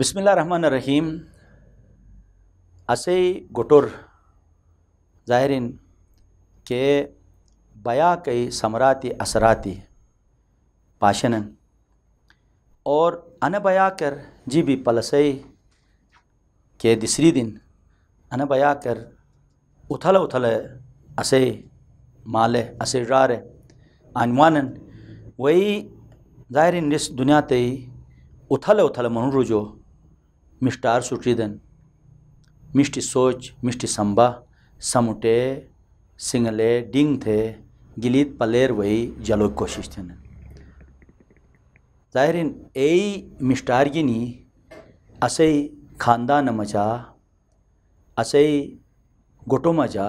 बिस्मिल्ला रहमान रहीम असे गोटोर ज़ाहरीन के बया कई समराती असराती पाशन और अन बया कर जी भी पलसई के दूसरी दिन अन बया कर उथल उथल असे माले असे रार अनवानन वही ज़ाहरीन इस दुनिया तई उथल उथल मनुरुजो मिष्टार सुट्रीदन मिष्ट सोच मिष्ट संबा समुटे सिंगले डिंग थे गिलित पलेर वही जलो कोशिश थे जाहिर ए मिष्टार गिनी असई खानदान मजा असे गोटो मजा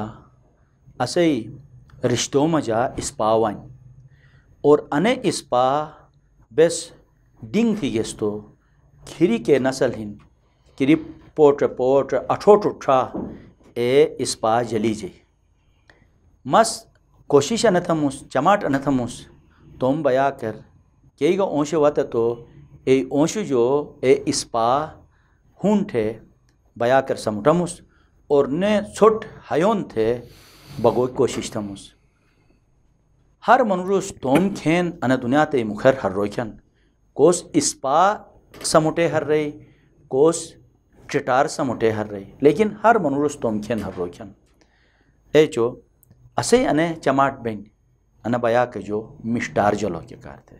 असे रिश्तों मजा इस वन और अने इस्पा बेस डिंग थी गेस्तो खिरी के नसल हिन पोट पोट potre athotu ए इस्पा जली जे मस कोशिश अनथमुस चमाट अनथमुस तोम बया कर कई गो ओंश वत तो ए ओंश जो ए इस्पा हुन थे बया कर समुटमुस और ने छुट हयोन थे बगो कोशिश थमुस हर मनुरुस तोम खेन अन दुनिया ते मुखर हर रोखन कोस इस्पा समुटे हर रही कोस चिटार समुटे हर रही लेकिन हर मनुरुस खेन हर रोखन ए चो असे अने चमाट बेन अने बया के जो मिष्टार जलो के कार थे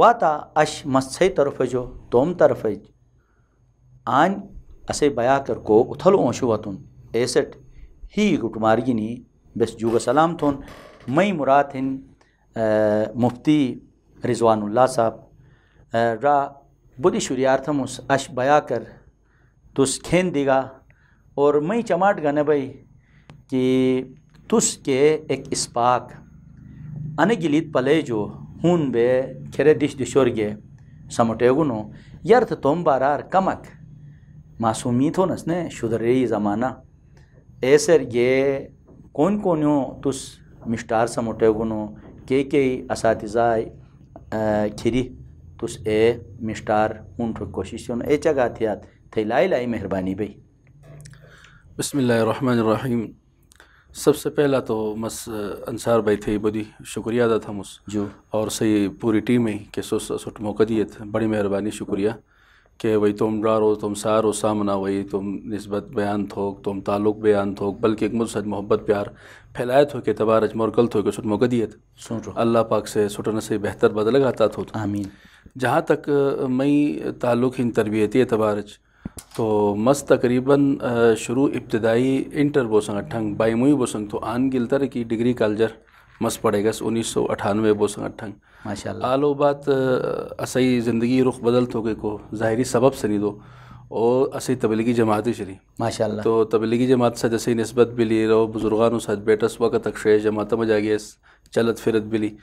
वाता अश मस्सई तरफ जो तोम तरफ आन असे बया कर को उथल ओशु वतुन एसेट ही गुटमारगिनी बेस जुग सलाम थोन मई मुराद हिन मुफ्ती रिजवानुल्ला साहब रा बुद्धि शुरियार्थम उस अश बया कर तुस खेन दिगा और मैं चमाट गने भाई कि तुस के एक इस्पाक अनगिलित पले जो हून बे खेरे दिश दिशोर गे समोटे गुनो यर्थ तुम बारार कमक मासूमीत हो नसने शुदरे ज़माना ऐसे गे कौन कौन हो तुस मिस्टार गुनो के के असातिज़ाय खिरी तुस ए मिस्टार हून कोशिश ए चगा थियात थे लाई लाई मेहरबानी भाई बसमीम सबसे पहला तो मस अंसार भाई थे बड़ी शुक्रिया अदा था मुझ जो और सही पूरी टीम ही के सो सुट मौका दिए थे बड़ी मेहरबानी शुक्रिया के वही तुम डारो तुम सारो सामना वही तुम नस्बत बयान थोक तुम ताल्लुक बयान थोक बल्कि एक मुझसे मोहब्बत प्यार फैलाए थो के तबारज कल थो के सुट मौका दिए थे अल्लाह पाक से सुटन से बेहतर बदल गाता थो आमीन जहाँ तक मई ताल्लुक इन तरबियती तबारज तो मस तकरीबन शुरू इब्तदाई इंटर बोसंग अट्ठंग बाईमुई बोसंग तो आन गिलतर की डिग्री कालजर मस पड़ेगा उन्नीस सौ अठानवे बोसंग अट्ठंग माशा आलो बात असई ज़िंदगी रुख बदल तो के को ज़ाहरी सबब सनी दो और असई तबलीगी जमात शरी माशा तो तबलीगी जमात से जैसे नस्बत बिली रो बुजुर्गान साथ बेटस वक़्त अक्षय जमात मजागियस चलत फिरत बिली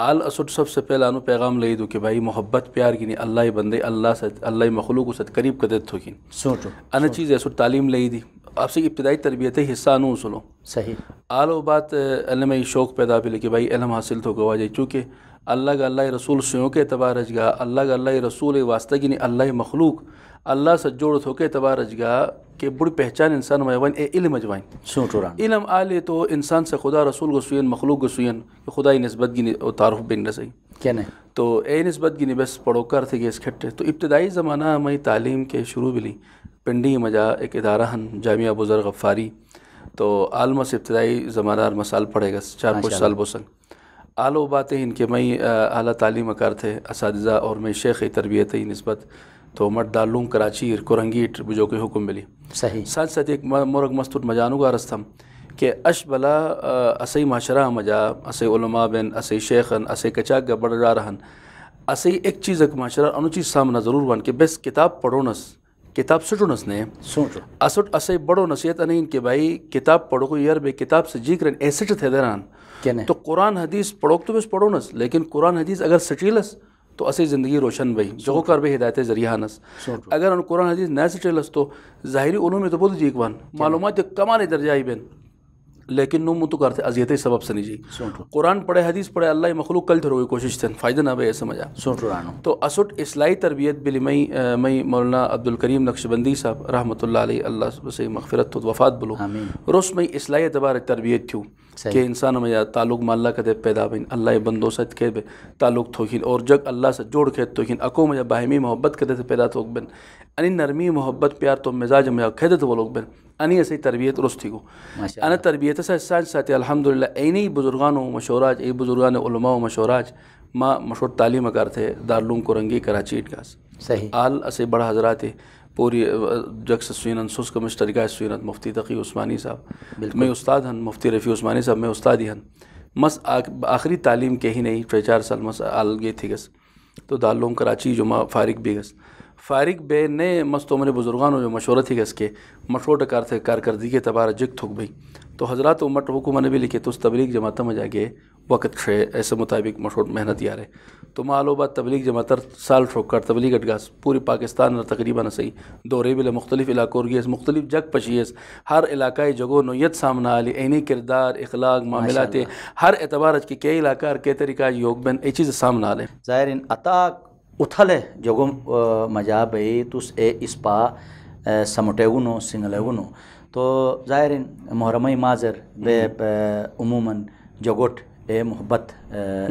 आल असुट सबसे पहला अनु पैगाम ले दो कि भाई मोहब्बत प्यार की नहीं अल्लाह बंदे अल्लाह से अल्लाह मखलूक सत करीब कदत थो गिन सोचो अन चीज़ ऐसो तालीम ले दी आपसे इब्तदाई तरबियत है हिस्सा अनु सुनो सही आलो बात अल में शौक़ पैदा भी लेकिन भाई अलम हासिल तो गवा जाए चूँकि अल्लाह का अल्लाह रसूल स्यों के तबारज गा अल्लाह का अल्लाह रसूल वास्ता नहीं अल्लाह मखलूक अल्लाह से जोड़ थो के अजगा के बुढ़ पहचान इंसान मजवाइन ए इल्म अजवाइन सोचो तो रहा इल्म आले तो इंसान से खुदा रसूल गसुन मखलूक गसुन खुदा नस्बत गिनी तारफ़ बिन रसई क्या नहीं तो ए नस्बत गिनी बस पढ़ो कर थे इस खट्टे तो इब्तदाई ज़माना मई तालीम के शुरू बिली पिंडी मजा एक अदारा हन जामिया बुजर गफ़ारी तो आलम से इब्तदाई ज़माना मसाल पढ़ेगा चार पाँच साल बोसन आलो बातें इनके मई अली तालीम कर थे इस और मई शेख तरबियत ही नस्बत तो मट दालूम कराची कुरंगी जो के हुक्म मिली सही साथ साथ एक मोरग मस्तूर का रस्तम के अश भला असई माशरा मजा असई उलमा बिन असई शेखन असई कचाक गबड़ा रहन असई एक चीज़ एक माशरा अनु चीज़ सामना ज़रूर बन के बस किताब पढ़ो नस किताब सुटो नस ने सोचो असुट असई बड़ो नसीहत अने इनके भाई किताब पढ़ो को यार बे किताब से जी करन ऐसे थे दरान तो कुरान हदीस पढ़ो तो बस पढ़ो नस लेकिन कुरान हदीस अगर सटीलस तो असी ज़िंदगी रोशन बही जो कर बे हिदायत जरियानस अगर कुरान हदीस न तो ज़ाहिरी उन्होंने तो बुध जीकवान मालूम कमाल दर्जा बेन लेकिन नुम तो करते अजियत सबब से नहीं जी तो। कुरान पढ़े हदीस पढ़े अल्लाह मखलूक कल थरो कोशिश थे फ़ायदा ना भाई समझा तो, तो असुट इसलाई तरबियत बिल मई मई मौलाना अब्दुल करीम नक्शबंदी साहब रहमत अल्लाह से मगफरत तो वफ़ात बोलो रोस मई इसलाई तबार तरबियत थी कि इंसान में या ताल्लुक मल्ला कदे पैदा बिन अल्लाह बंदो सत के बे ताल्लुक थोखिन और जग अल्लाह से जोड़ के थोखिन अको मजा बाहमी मोहब्बत कदे से पैदा थोक बिन अन नरमी मोहब्बत प्यार तो मिजाज मजा खेदे तो वो लोग बिन अनी ऐसे तरबियत रुस्त गो अन तरबियत साथ अलहमदिल्ला इन्हीं बुजुर्गान व मशोराज ए बुजुर्गान उलमा व मशोराज माँ मशहूर तालीम अकार थे दारूम कुरंगी कराची इटकास सही आल असे बड़ा हजरा थे पूरी जगस सुनन सुस कमिश तरीका सुनत मुफ्ती तकी उस्मानी साहब मैं उस्ताद हन मुफ्ती रफ़ी उस्मानी साहब मैं उस्ताद ही हन मस आखिरी तालीम के ही नहीं छः चार साल मस गए थी गस तो दारूम कराची जुमा फारिक भी गस फारिक बे ने मस्त उम्र बुजुर्गान जो मशवरत ही इसके मशवरत कार थे कारकर्दी के तबार जिक थुक भई तो हजरत उमर हुकूमा ने भी लिखे तो उस तबलीग जमात में जाके वक़्त शे ऐसे मुताबिक मशहूर मेहनत यार है तो मालूबा तबलीग जमातर साल ठोक कर तबलीग अटगास पूरी पाकिस्तान और तकरीबन सही दौरे बिल मुख्तलिफ इलाकों की मुख्तलिफ जग पशीस हर इलाकाई जगह नोयत सामना आली ऐनी किरदार इखलाक मामलाते हर एतबार के कई इलाका और कई तरीका योग बन ये चीज़ सामना आले ज़ाहिर अताक उथल मजा jogom तुस ए इस ispa samuteguno singaleguno तो ज़ाहिर मुहरम माजर हम्म। बे उमूमन जगोट ए मोहब्बत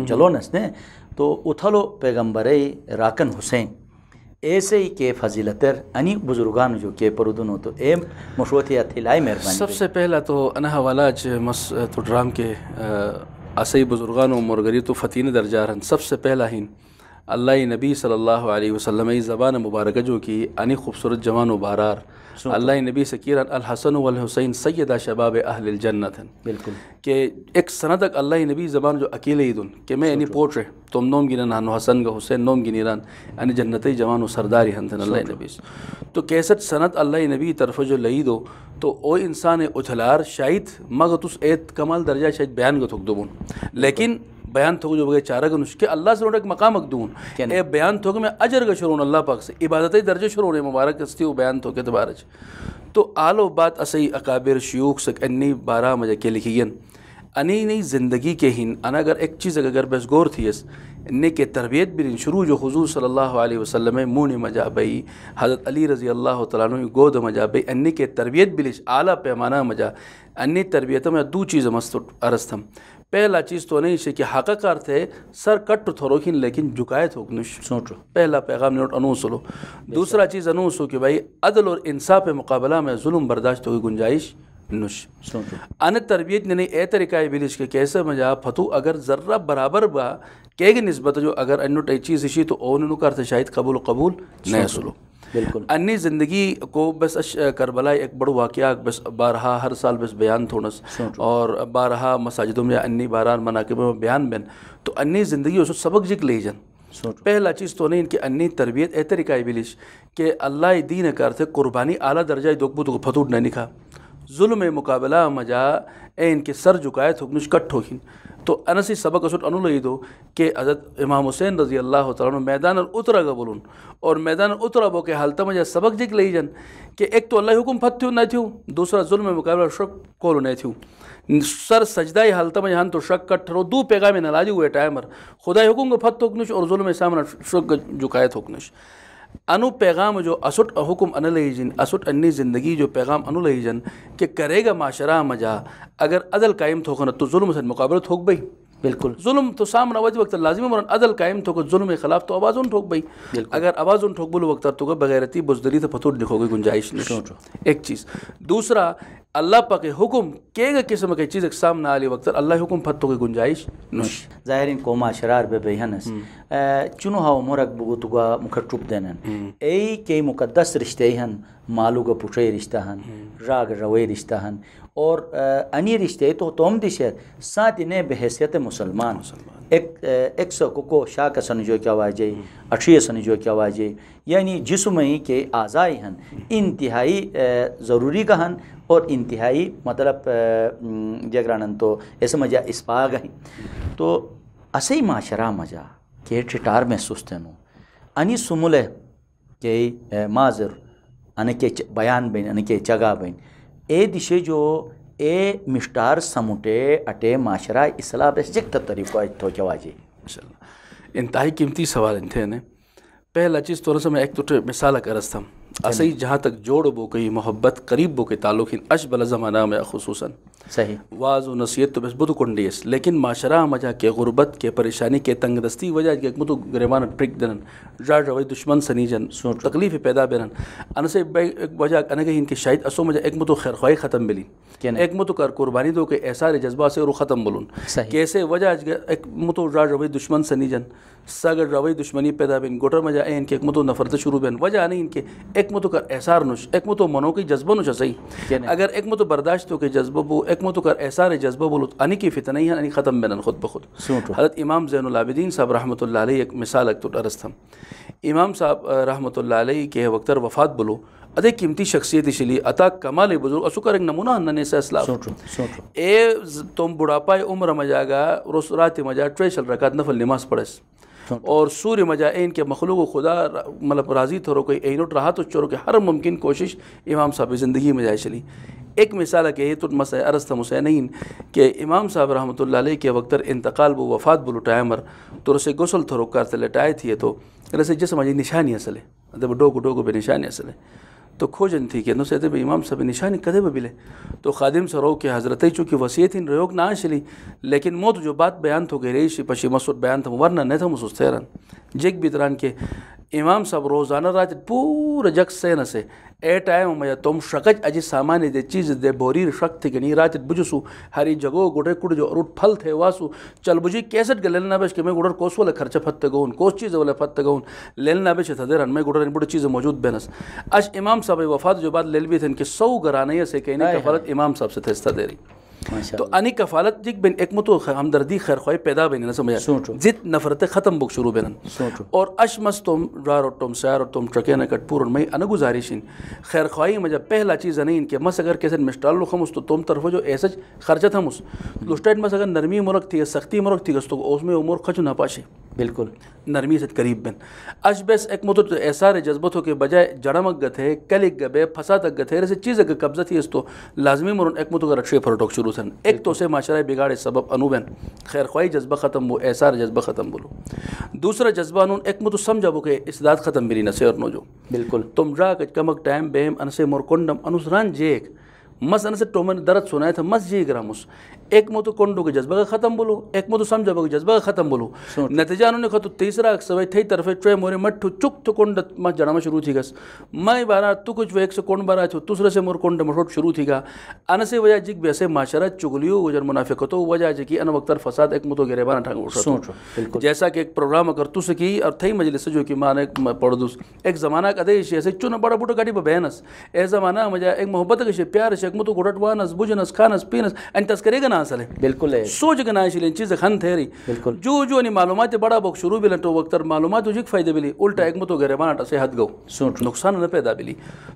जलोनस हम्म। ने तो उथलो पैगम्बर राकन हुसैन ऐसे ही के फजीलतर अनी बुजुर्गान जो के परुदनो तो एम थी लाई मेहरबानी सबसे पहला तो अना हवाला मस तो ड्राम के असई बुजुर्गान मरगरी तो फतीन रन सबसे पहला हिन अल्लाह नबी सल्लल्लाहु अलैहि वसल्लम ज़बान मुबारक जो की अनी खूबसूरत जवान बारार तो। अल्लाह नबी सकीर अल हसन वल हुसैन सैदा शबाब अहल जन्नत बिल्कुल के एक सनत अल्लाह नबी ज़बान जो अकेले ईदन के मैं इन पोट रहे तुम नोम गिन हन हसन ग हुसैन नोम गिन ईरान अनि जन्नत जवान सरदारी थन अल्लाह तो। नबी तो कैसट सनत अल्लाह नबी तरफ जो लई दो तो ओ इंसान उछलार शायद मगत उस एत कमाल दर्जा शायद बयान गुक दो लेकिन बयान थोक जो बगैर चारा गन उसके अल्लाह से एक मकाम अकदून ए बयान थोक में अजर का शुरू अल्लाह पाक से इबादत दर्ज शुरू होने मुबारक हस्ती वो बयान थोक तबारज तो आलो बात असई अकाबिर शयूख सक अन्नी बारह मजा के गन अनी नई ज़िंदगी के हिन अन अगर एक चीज़ अगर बस गौर थी ने के तरबियत बिन शुरू जो हजूर सल्लल्लाहु अलैहि वसल्लम मुँह मजा बई हज़रत अली रज़ी अल्लाह तु गोद मजा बई अन्य के तरबियत बिलिश आला पैमाना मजा अन्य तरबियत में दो चीज़ मस्त अरस्तम पहला चीज़ तो नहीं है कि हक़ थे सर कट तो थोरोखिन लेकिन झुकाए थो सोचो पहला पैगाम नोट अनूसलो दूसरा चीज़ अनूस हो कि भाई अदल और इंसाफ मुकाबला में जुल्म बर्दाश्त होगी गुंजाइश नुश अन तरबियत ने नहीं ए तरीक़ा बिलिश के कैसे मजा फतु अगर ज़र्रा बराबर बा कैग नस्बत जो अगर ए चीज़ इसी तो ओन कर शायद कबूल कबूल नया सुलो अन्य ज़िंदगी को बस अश, करबला एक बड़ो वाक़ बस बारहा हर साल बस बयान थोड़ा और बारहा मसाजिदों में अन्य बारह मनाकबों में बयान बन तो अन्य ज़िंदगी उस सबक जिक ले जन पहला चीज़ तो नहीं इनकी अन्य तरबियत ए तरीका बिलिश के अल्लाह दीन कर थे कुर्बानी आला दर्जा दो फतूट नहीं लिखा जुल्म मुकाबला मजा ए इनके सर झुकाए थुकनुश तो कट तो अनसी सबक असुट दो तो कि हज़रत इमाम हुसैन रजी अल्लाह तन मैदान उतरा बोलून और मैदान उतरा बो के हालत मजा सबक जिक लही जन कि एक तो अल्लाह हुकुम फत थू न थू दूसरा जुल्म मुकाबला शक को न थू सर सजदा ही हालत में हन तो शक कठरो दू में नलाजी हुए टाइमर खुदा हुकुम को फत थोकनुश और जुल्म सामना शक झुकाए थोकनुश अनु पैगाम जो असुट अन लहीजन असुट अन्नी ज़िंदगी जो पैगाम लहीजन के करेगा माशरा मजा अगर अदल कायम न तो जुल्म से मुकाबला थोक भाई बिल्कुल जुल्म तो सामना वज वक्त लाजिम मरन अदल कायम थोक जुल्म खिलाफ तो आवाज़ उन ठोक भाई अगर आवाज़ उन ठोक बोलो वक्त तो बगैरती बुजदरी तो फतूर दिखोगे गुंजाइश नहीं एक चीज़ दूसरा अल्लाह पा के हुक्म के किस्म के चीज़ सामने आली वक्त अल्लाह हुक्म फतों की गुंजाइश नुश हम्म। ज़ाहिर कोमा शरार बे बेहनस हम्म। चुनो हाव मोरक बुगुतुगा मुखर चुप देन हम्म। ए कई मुकदस रिश्ते हन मालू का पुटे रिश्ता हन राग रवे रिश्ता हन और अन्य रिश्ते तो तोम दिशे सात इन बहसीत मुसलमान एक एक सौ कुको शाह का सनजो क्या वाजे अक्षीय सनजो क्या वाजे यानी जिसमें के आज़ाई हन इंतहाई ज़रूरी का हन और इंतहाई मतलब जगरानंद तो ऐसे मजा इस पा गई तो असई माशरा मजा के ठिटार में सुस्तनु अनी सुमुल के माजर अन के बयान बन अन के जगह बन ए दिशे जो ए मिस्टार समुटे अटे माशरा इसलाब जगत तरीको तो जवाजे इंतहाई कीमती सवाल इन थे ने पहला चीज़ तो सा मैं एक तो मिसाल करस था असई जहाँ तक जोड़ बो कही मोहब्बत करीब बो के तालुक अश बल ज़माना में खसूस सही वाज व नसीहत तो बस बुध कुंडियस लेकिन माशरा मजा के गुरबत के परेशानी के तंग दस्ती वजह के बुध गरेवान ट्रिक दरन जाड रवई दुश्मन सनीजन सुन तकलीफ पैदा बेरन अन से वजह अन गई इनके शायद असो मजा एक मुतु खैर ख्वाही ख़त्म मिली एक मुतु कर कुर्बानी दो के एहसार जज्बा से रु ख़त्म बोलून कैसे वजह एक मुतु जाड रवई दुश्मन सनीजन सगर रवई दुश्मनी पैदा बिन गोटर मजा इनके एक मुतो नफरत शुरू बेन वजह नहीं इनके एक कर एहसार नुश एकमतो मनो की जज्बा नुश सही अगर एकमतो बर्दाश्त हो के जज्बा बो कर एहसार जज्बा बोलो अनि की फितना ही अनी ख़त्म बेन खुद ब खुद तो। हजरत इमाम जैनलाबिदीन साहब रहमत एक मिसाल एक मिसाल तो अकतरस्तम इमाम साहब रहमत के वक्तर वफात बोलो अदे कीमती शख्सियत इसलिए अता कमाल बुजुर्ग अशुकर एक नमूना अन्नने ने असला तो, ए तुम बुढ़ापा उम्र मजागा रोस रात मजा ट्रेशल रखा नफल नमाज पढ़स और सूर्य मजाइन के मखलूक खुदा मतलब राज़ी थोड़ो तो कोई एनोट रहा तो चोरों के हर मुमकिन कोशिश इमाम साहब की ज़िंदगी में जाए चली एक मिसाल है कि तो मस अरस्त मुसैन के इमाम साहब रहमत के वक्त इंतकाल वो वफात बुल टाइमर तो रसे गसल थोड़ो करते लटाए थिए तो रसे जिसमें जी निशानी है मतलब डोको डोको पर निशानी असल है तो थी कि नुसरत ಸೈತೆ इमाम निशानी कदे भी मिले तो खादिम सरो के हज़रत ही चूँकि वसीयत इन रयोग ना चली लेकिन मौत जो बात बयान तो गई रही पशी मसूर बयान था वरना नहीं था उस सैरन भी बितरान के इमाम साहब रोज़ाना रात पूरे जग से न से ए टाइम मय तुम शकज अज सामान्य दे चीज़ दे बोरी शक थी नी रात बुजसु हरी जगो गुड़े कुड़ जो अरुट फल थे वासु चल बुझी कैसेट के लेना बेच के मैं गुड़र कोस वाले खर्चे फत्ते गौन कोस चीज़ वाले फत्ते गौन लेना बेच थे रन मैं गुड़र बुढ़ चीज़ मौजूद बेनस अच इमाम साहब वफात जो बात ले भी थे इनके सौ गराने से कहने का फर्क इमाम साहब से थे दे रही तो अनी कफालत जिक बिन एकमत हमदर्दी खैरख्वाही पैदा बिन ना समझ जित नफरत ख़त्म बुक शुरू बिन और अशमस तुम रार और तुम सैर और तुम ट्रके न कटपूर मई अन गुजारिशिन खैर खैरख्वाही मजा पहला चीज़ नहीं इनके मस अगर कैसे मिस्टाल लुख हमस तो तुम तरफ जो ऐसा खर्चत हमस लुस्टैट मस अगर नरमी मुरक थी सख्ती मुरक थी तो उसमें उमर खच ना पाशे बिल्कुल नरमी से करीब बिन अशबस एक मत तो ऐसा रे जज्बत हो के बजाय जड़मक गत है कलिक गबे फसा तक गत है ऐसे चीज़ अगर कब्जा थी इस तो लाजमी मुरन एक मत अगर अक्षय फरोटोक शुरू दूसरा एक तो से माशरा बिगाड़े सबब अनूबन खैर ख्वाही जज्बा ख़त्म हो एसार जज्बा ख़त्म बोलो दूसरा जज्बा नून एक मत तो समझा बुके इसदाद ख़त्म मेरी नशे और नोजो बिल्कुल तुम जा कमक टाइम बेम अनसे मोरकुंडम अनुसरान जेक मस अनसे टोमन दर्द सुनाया था मस जी ग्रामुस एक मत तो के जज्बा का खत्म बोलो एक मत समझा के जज्बा का खत्म बोलो नतीजा उन्होंने कहा तीसरा तीसरा भाई थी तरफे ट्रे मोरे मट्ठू चुक तो कोंड मत जाना में शुरू थी गस मैं बारा तू कुछ एक से कोंड बारा छो दूसरे से मोर कोंड मठोट शुरू थी गा अन से वजह जिक वैसे माशरा चुगलियो वजर मुनाफिक तो वजह जी की अन वक्तर फसाद एक मो तो गरेबा ना ठाकुर जैसा कि एक प्रोग्राम अगर तुस की और थई मजलिस जो कि मान एक पढ़ दूस एक जमाना का देश ऐसे चुन बड़ा बूटा गाड़ी पर बहनस ए जमाना मजा एक मोहब्बत के प्यार से एक मो तो गोटटवानस बुझनस खानस पीनस एंड तस्करेगा ना असले बिल्कुल सोच के ना शिले चीज खन थे रही बिल्कुल जो जो नि मालूमात बड़ा बुक शुरू बिल तो वक्त मालूमात उजिक फायदे मिली उल्टा एक मतो गरे बनाटा से हद गो सोच नुकसान न पैदा मिली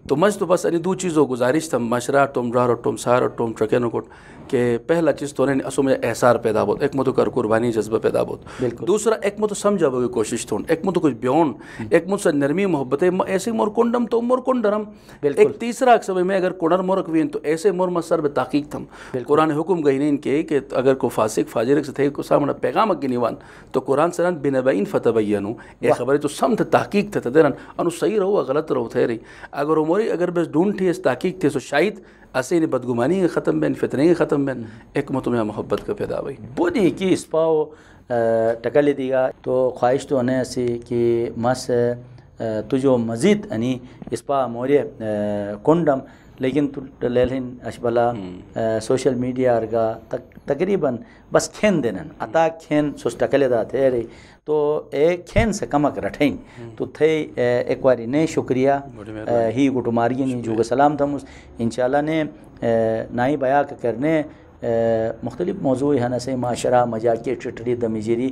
तो मज तो बस अनि दो चीजों गुजारिश तम मशरा तुम रार तुम सार तुम ट्रकेनो कोट के पहला चीज तो नहीं असो मुझे एहसार पैदा बोत एक मतो कर कुर्बानी जज्बा पैदा बोत दूसरा एक मतो समझा की कोशिश थोन एक मतो कुछ ब्योन एक मुझसे नरमी मोहब्बत ऐसे मोर कुंडम तो मोर कुंडरम एक तीसरा अक्सर में अगर कुंडर मोरक भी तो ऐसे मोर मसर बे ताकीक थम कुरान हुकुम गई नहीं के कि अगर को फासिक फाजिर से थे को सामने पैगाम के निवान तो कुरान सरन बिनबैन फतबैन ये खबर तो समत तहकीक थे तदरन अनु सही रहो गलत रहो थे रही अगर उमोरी अगर बस ढूंढ थी इस तहकीक थे सो तो शायद असे ने बदगुमानी के ख़त्म बैन फितने के ख़त्म बैन हम्म। एक मतम मोहब्बत का पैदा हुई हम्म। बोधी कि इस पाओ टकल दीगा तो ख्वाहिश तो उन्हें ऐसी कि मस तुझो मजीद यानी इस पा मोरिय कुंडम लेकिन लेलिन अशबला सोशल हम्म। मीडिया अर्गा तकरीबन बस खेन देनन हम्म। अता खेन सोच टकले थे अरे तो ए खेन से कमक रठें हम्म। तो थे एक बारी ने शुक्रिया ही गुटमारी जुग सलाम थमुस इंशाल्लाह ने नाई बया करने मुख्तलिफ मौजू हन से माशरा मजा के दमिजरी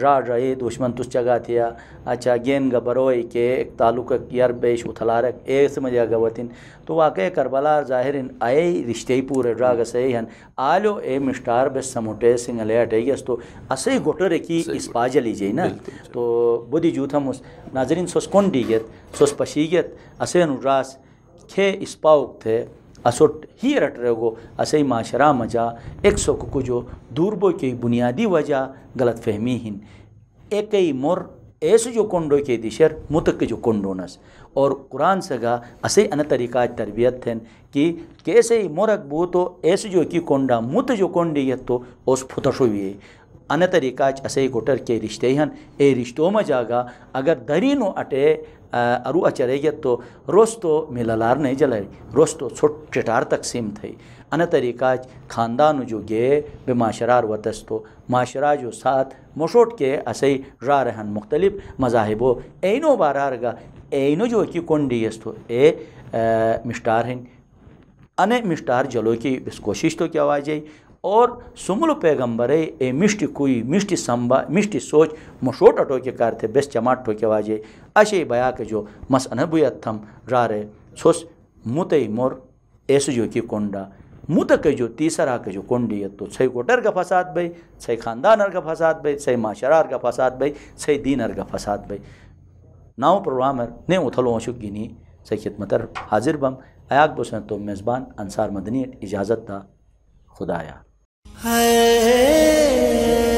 रा रहे दुश्मन तुस जगह थिया अच्छा गेंद गबरोय के एक ताल्लुक यर बेश उथलारक एस मजा गवतिन तो वाकई करबला ज़ाहिर आए रिश्ते ही पूरे रा सही हन आलो ए मिस्टार बे समूटे सिंगले है तो असे गोटर की इस पाज लीजिए ना तो बुद्धि जूथ हम उस नाजरीन सोस कौन डीगत सोस पशीगत असे अनुरास खे पाउक थे असोट ही रट हो असई माशरा मजा एक सोकुकु जो दूरबो की बुनियादी वजह गलत फहमी हिन एक ही मोर ऐसे जो कुंडो के दिशर मुतक जो कोंडोनस और कुरान सगा असे अन तरीका तरबियत थे कि कैसे ही मोरक बू तो ऐसे जो कि कोंडा मुत जो कोंडी है तो उस फुतशो हुए अन तरीका असे गोटर के रिश्ते हैं ए रिश्तों में जागा अगर दरीनो अटे अरु अचरे अचरा तो रोज तो मिललार नहीं जलाई रोज तो छोट चटार तकसीम थी अन तरीका खानदान जो गे बे माशरार वतस तो माशरा जो साथ मशोट के असई रा रहन मुख्तलिफ मजाहिबो एनो बार गा एनो जो डी एस तो ए मिष्टार हैं अने मिष्टार जलो की कोशिश तो क्या आ जाए और सुमुल पैगम्बरे ए मिष्ट कुई मिष्ट संभा मिष्ट सोच मशोट अटोके कार थे बेस चमाट ठोके वाजे अशे बया के जो मस अनबुयत थम रा रे सोस मुत मोर ऐसु जो की कोंडा मुत के जो तीसरा के जो कोंडी तो सही कोटर का फसाद भाई सही खानदान का फसाद भाई सही माशरार का फसाद भाई सही दीनर का फसाद भाई नाव प्रोग्राम ने उथलो अशुक गिनी सही खिदमतर हाजिर बम अयाक बोसन तो मेज़बान अंसार मदनी इजाज़त था खुदाया है